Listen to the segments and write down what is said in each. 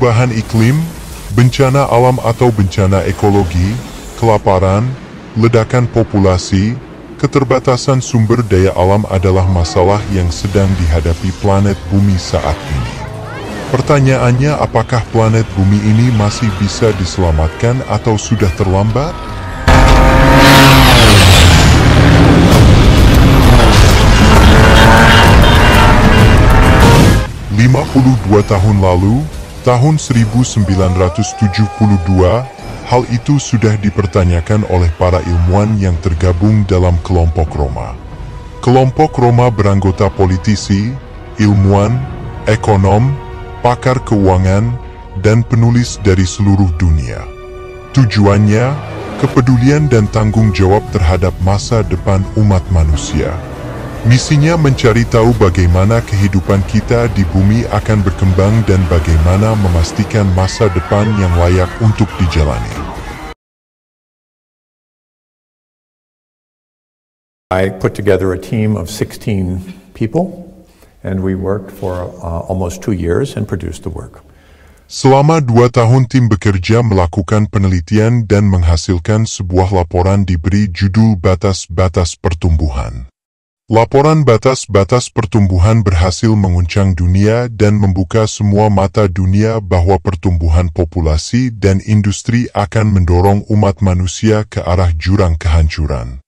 perubahan iklim, bencana alam atau bencana ekologi, kelaparan, ledakan populasi, keterbatasan sumber daya alam adalah masalah yang sedang dihadapi planet bumi saat ini. Pertanyaannya apakah planet bumi ini masih bisa diselamatkan atau sudah terlambat? Lima puluh dua tahun lalu, Tahun 1972, hal itu sudah dipertanyakan oleh para ilmuwan yang tergabung dalam kelompok Roma. Kelompok Roma beranggota politisi, ilmuwan, ekonom, pakar keuangan, dan penulis dari seluruh dunia. Tujuannya, kepedulian dan tanggung jawab terhadap masa depan umat manusia. Misinya mencari tahu bagaimana kehidupan kita di bumi akan berkembang dan bagaimana memastikan masa depan yang layak untuk dijalani. I put together a team of 16 people and we worked for uh, almost two years and produced the work. Selama dua tahun tim bekerja melakukan penelitian dan menghasilkan sebuah laporan diberi judul Batas-Batas Pertumbuhan. Laporan batas-batas pertumbuhan berhasil menguncang dunia dan membuka semua mata dunia bahwa pertumbuhan populasi dan industri akan mendorong umat manusia ke arah jurang kehancuran.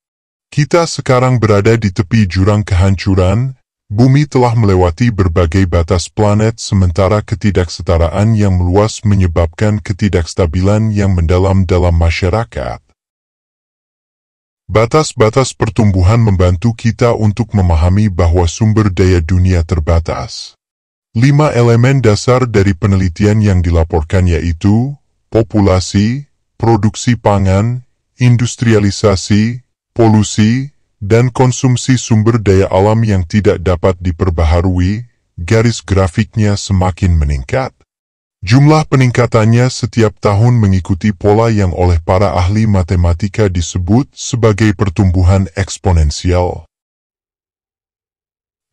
Kita sekarang berada di tepi jurang kehancuran, bumi telah melewati berbagai batas planet sementara ketidaksetaraan yang meluas menyebabkan ketidakstabilan yang mendalam dalam masyarakat Batas-batas pertumbuhan membantu kita untuk memahami bahwa sumber daya dunia terbatas. Lima elemen dasar dari penelitian yang dilaporkan yaitu populasi, produksi pangan, industrialisasi, polusi, dan konsumsi sumber daya alam yang tidak dapat diperbaharui, garis grafiknya semakin meningkat. Jumlah peningkatannya setiap tahun mengikuti pola yang oleh para ahli matematika disebut sebagai pertumbuhan eksponensial.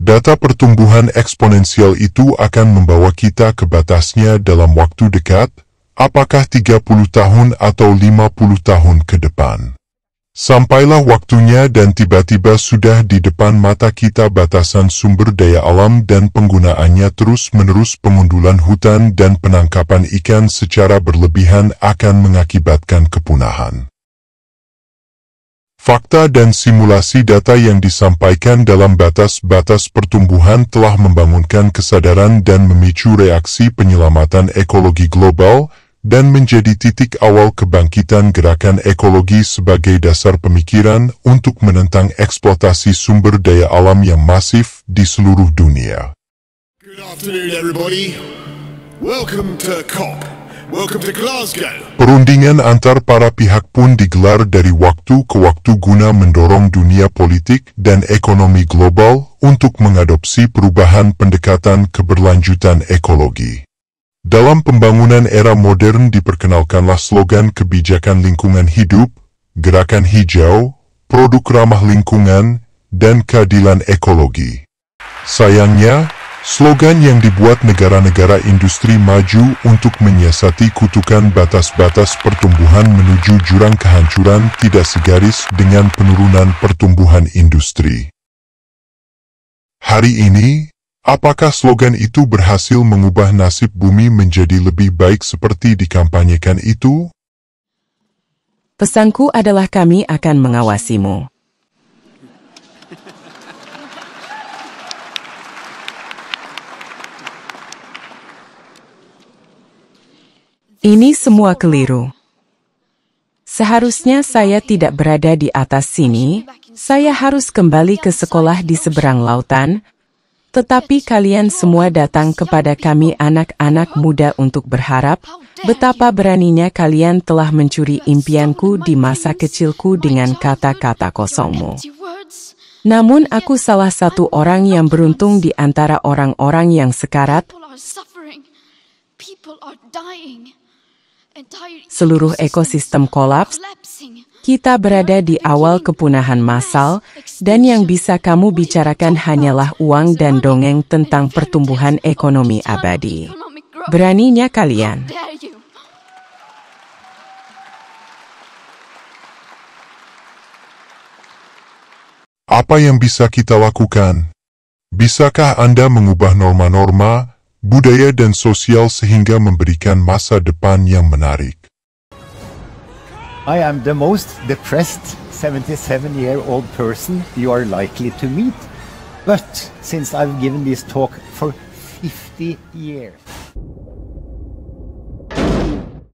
Data pertumbuhan eksponensial itu akan membawa kita ke batasnya dalam waktu dekat, apakah 30 tahun atau 50 tahun ke depan. Sampailah waktunya dan tiba-tiba sudah di depan mata kita batasan sumber daya alam dan penggunaannya terus-menerus pengundulan hutan dan penangkapan ikan secara berlebihan akan mengakibatkan kepunahan. Fakta dan simulasi data yang disampaikan dalam batas-batas pertumbuhan telah membangunkan kesadaran dan memicu reaksi penyelamatan ekologi global, dan menjadi titik awal kebangkitan gerakan ekologi sebagai dasar pemikiran untuk menentang eksploitasi sumber daya alam yang masif di seluruh dunia. Good afternoon everybody. Welcome to COP. Welcome to Glasgow. Perundingan antar para pihak pun digelar dari waktu ke waktu guna mendorong dunia politik dan ekonomi global untuk mengadopsi perubahan pendekatan keberlanjutan ekologi. Dalam pembangunan era modern diperkenalkanlah slogan kebijakan lingkungan hidup, gerakan hijau, produk ramah lingkungan, dan keadilan ekologi. Sayangnya, slogan yang dibuat negara-negara industri maju untuk menyiasati kutukan batas-batas pertumbuhan menuju jurang kehancuran tidak segaris dengan penurunan pertumbuhan industri. Hari ini, Apakah slogan itu berhasil mengubah nasib bumi menjadi lebih baik seperti dikampanyekan itu? Pesanku adalah kami akan mengawasimu. Ini semua keliru. Seharusnya saya tidak berada di atas sini, saya harus kembali ke sekolah di seberang lautan, tetapi kalian semua datang kepada kami anak-anak muda untuk berharap, betapa beraninya kalian telah mencuri impianku di masa kecilku dengan kata-kata kosongmu. Namun aku salah satu orang yang beruntung di antara orang-orang yang sekarat seluruh ekosistem kolaps, kita berada di awal kepunahan massal, dan yang bisa kamu bicarakan hanyalah uang dan dongeng tentang pertumbuhan ekonomi abadi. Beraninya kalian. Apa yang bisa kita lakukan? Bisakah Anda mengubah norma-norma budaya dan sosial sehingga memberikan masa depan yang menarik. I am the most depressed 77-year-old person you are likely to meet, but since I've given this talk for 50 years.